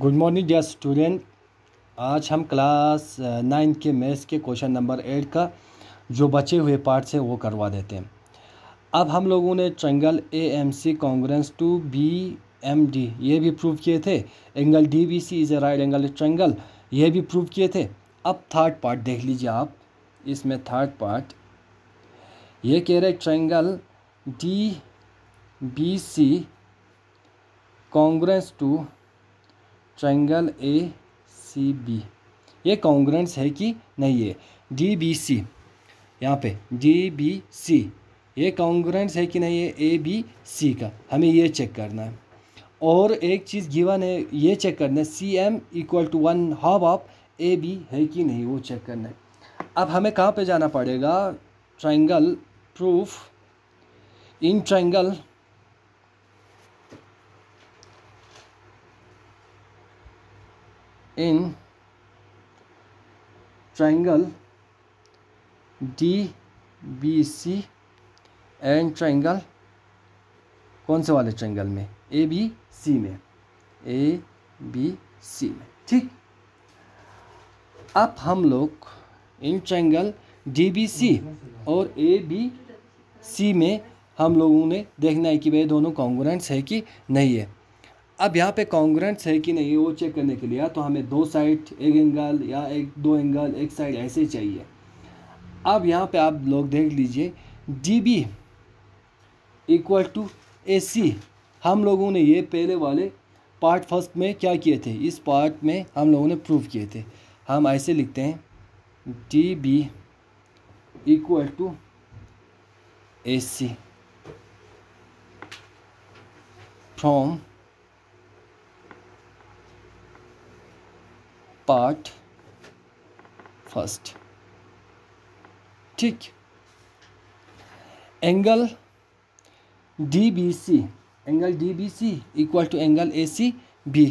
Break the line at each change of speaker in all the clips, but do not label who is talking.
Good morning dear student आज हम class nine uh, के मैथ्स के क्वेश्चन नंबर एट का जो बचे हुए पार्ट्स हैं वो करवा देते हैं अब हम लोगों ने triangle A M C congruence to B M D ये भी प्रूव किए थे angle D B C is a right angle triangle ये भी प्रूव किए थे अब थर्ड पार्ट देख लीजिए आप इसमें थर्ड पार्ट ये कह रहे triangle D B C congruence to triangle A C B ये कॉन्ग्रेंस है कि नहीं है डी बी सी यहाँ पे डी बी सी ये कॉन्ग्रेंस है कि नहीं है ए बी सी का हमें ये चेक करना है और एक चीज़ गिवन है ये चेक करना है C M equal to one half of A B है कि नहीं वो चेक करना है अब हमें कहाँ पे जाना पड़ेगा triangle proof in triangle in triangle DBC and triangle कौन से वाले ट्राइंगल में ए बी सी में ए बी सी में ठीक अब हम लोग in triangle D B C और ए बी सी में हम लोगों ने देखना है कि भाई दोनों कॉन्ग्रेंट्स है कि नहीं है अब यहाँ पे कॉन्ग्रेंट्स है कि नहीं वो चेक करने के लिए हाँ, तो हमें दो साइड एक एंगल या एक दो एंगल एक साइड ऐसे चाहिए अब यहाँ पे आप लोग देख लीजिए D B equal to A C हम लोगों ने ये पहले वाले पार्ट फर्स्ट में क्या किए थे इस पार्ट में हम लोगों ने प्रूव किए थे हम ऐसे लिखते हैं D B equal to A C from part first ठीक angle D B C angle D B C equal to angle A C B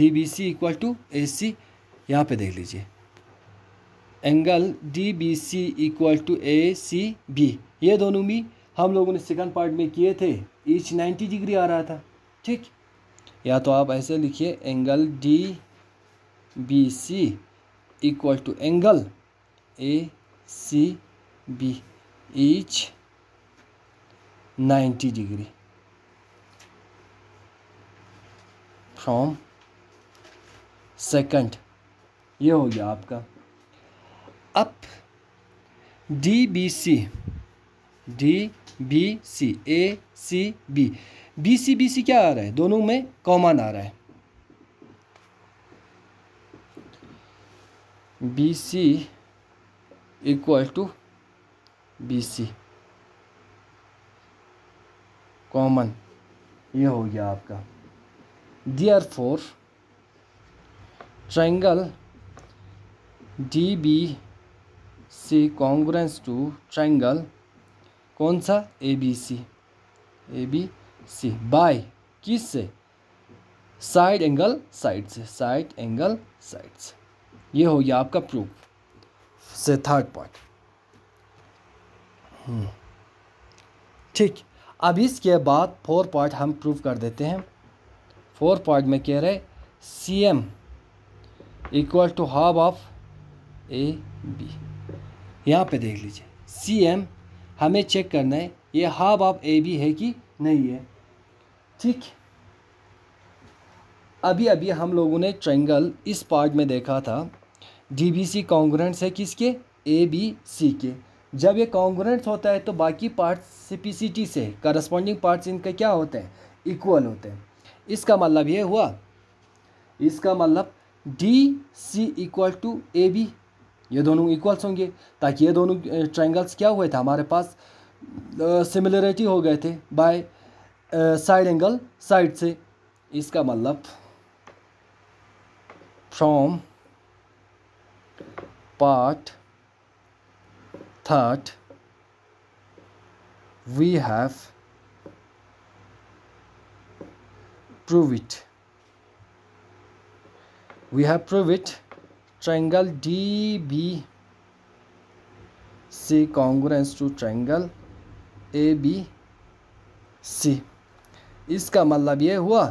D B C equal to A C यहाँ पर देख लीजिए angle D B C equal to A C B ये दोनों भी हम लोगों ने सेकंड पार्ट में किए थे ईच 90 डिग्री आ रहा था ठीक या तो आप ऐसे लिखिए angle D B C equal to angle A C B each 90 degree from second ये हो गया आपका अब D B C D B C A C B B C B C क्या आ रहा है दोनों में कॉमन आ रहा है B C equal to B C common ये हो गया आपका therefore triangle D B C congruence to triangle कौन सा A B C A B C by किस से साइड एंगल साइड से साइड एंगल साइड से ये हो गया आपका प्रूफ से थर्ड हम्म। पॉइंट ठीक अब इसके बाद फोर पॉइंट हम प्रूफ कर देते हैं फोर पॉइंट में कह रहे C M equal to half of A B यहाँ पे देख लीजिए सी एम हमें चेक करना है ये हाफ ऑफ ए बी है कि नहीं है ठीक है अभी अभी हम लोगों ने ट्रेंगल इस पार्ट में देखा था डी बी सी कॉन्ग्रेंट्स है किसके ए बी सी के जब ये कॉन्ग्रेंट्स होता है तो बाकी सी सी पी टी से करस्पॉन्डिंग पार्ट्स इनके क्या होते हैं इक्वल होते हैं इसका मतलब ये हुआ इसका मतलब D C equal to A B ये दोनों इक्वल्स होंगे ताकि ये दोनों ट्रेंगल्स क्या हुए थे हमारे पास सिमिलरिटी हो गए थे बाय साइड एंगल साइड से इसका मतलब from part third we have prove it we have proved it triangle DBC congruence to triangle ABC इसका मतलब ये हुआ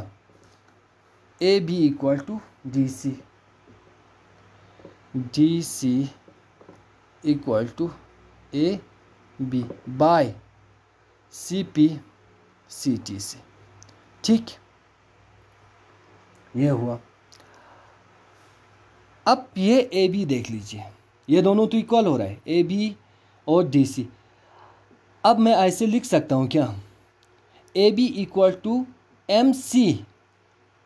A B equal to D C D C equal to A B by C P C T से ठीक ये हुआ अब ये ए बी देख लीजिए ये दोनों तो इक्वल हो रहा है ए बी और डी सी अब मैं ऐसे लिख सकता हूँ क्या A B equal to M C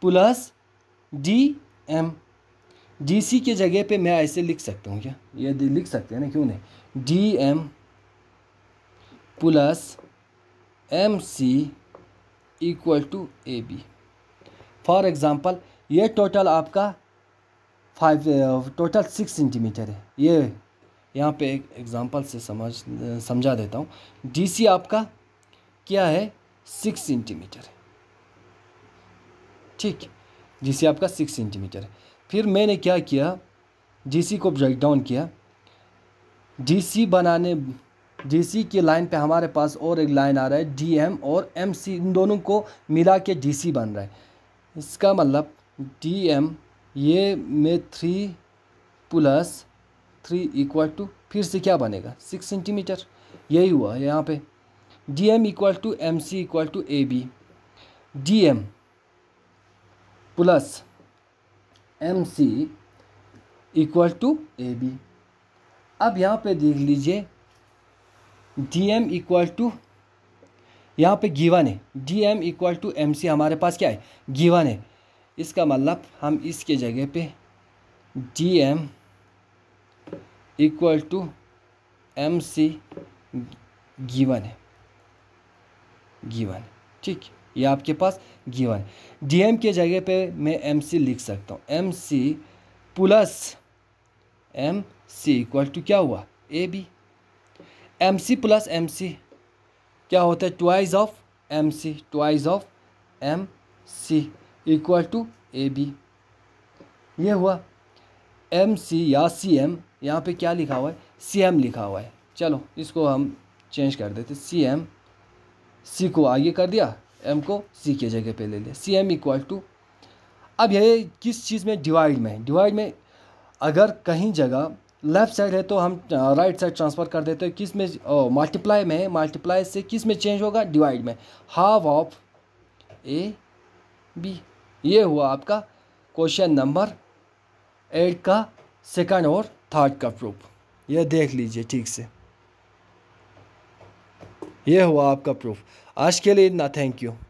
plus D M D C के जगह पे मैं ऐसे लिख सकता हूँ क्या ये लिख सकते हैं ना क्यों नहीं D M plus M C equal to A B for example ये टोटल आपका फाइव टोटल सिक्स सेंटीमीटर है ये यहाँ पे एक एग्ज़ाम्पल से समझ समझा देता हूँ डी सी आपका क्या है सिक्स सेंटीमीटर है ठीक डी सी आपका सिक्स सेंटीमीटर है फिर मैंने क्या किया जीसी को ब्रेक डाउन किया जीसी बनाने जीसी की लाइन पे हमारे पास और एक लाइन आ रहा है डीएम और एमसी इन दोनों को मिला के जीसी बन रहा है इसका मतलब डीएम ये में three plus three equal to फिर से क्या बनेगा सिक्स सेंटीमीटर यही हुआ यहाँ पे D M equal to M C equal to A B D M plus M C equal to A B अब यहाँ पे देख लीजिए डी एम इक्वल टू यहाँ पे गीवन है D M equal to M C हमारे पास क्या है गीवन है इसका मतलब हम इसके जगह पे D M equal to M C given है गीवन ठीक है ये आपके पास गिवन है एम के जगह पे मैं एम सी लिख सकता हूँ M C plus M C equal to क्या हुआ A B M C plus M C क्या होता है twice of M C twice of M C equal to A B ये हुआ एम सी या सी एम यहाँ पर क्या लिखा हुआ है सी एम लिखा हुआ है चलो इसको हम चेंज कर देते सी एम सी को आगे कर दिया एम को सी के जगह पे ले लें सी एम इक्वल टू अब यह किस चीज़ में डिवाइड में डिवाइड में अगर कहीं जगह लेफ़्ट साइड है तो हम राइट साइड ट्रांसफ़र कर देते हैं किस में मल्टीप्लाई में मल्टीप्लाई से किस में चेंज होगा डिवाइड में हाफ ऑफ ए बी ये हुआ आपका क्वेश्चन नंबर एट का सेकंड और थर्ड का प्रूफ यह देख लीजिए ठीक से यह हुआ आपका प्रूफ आज के लिए इतना थैंक यू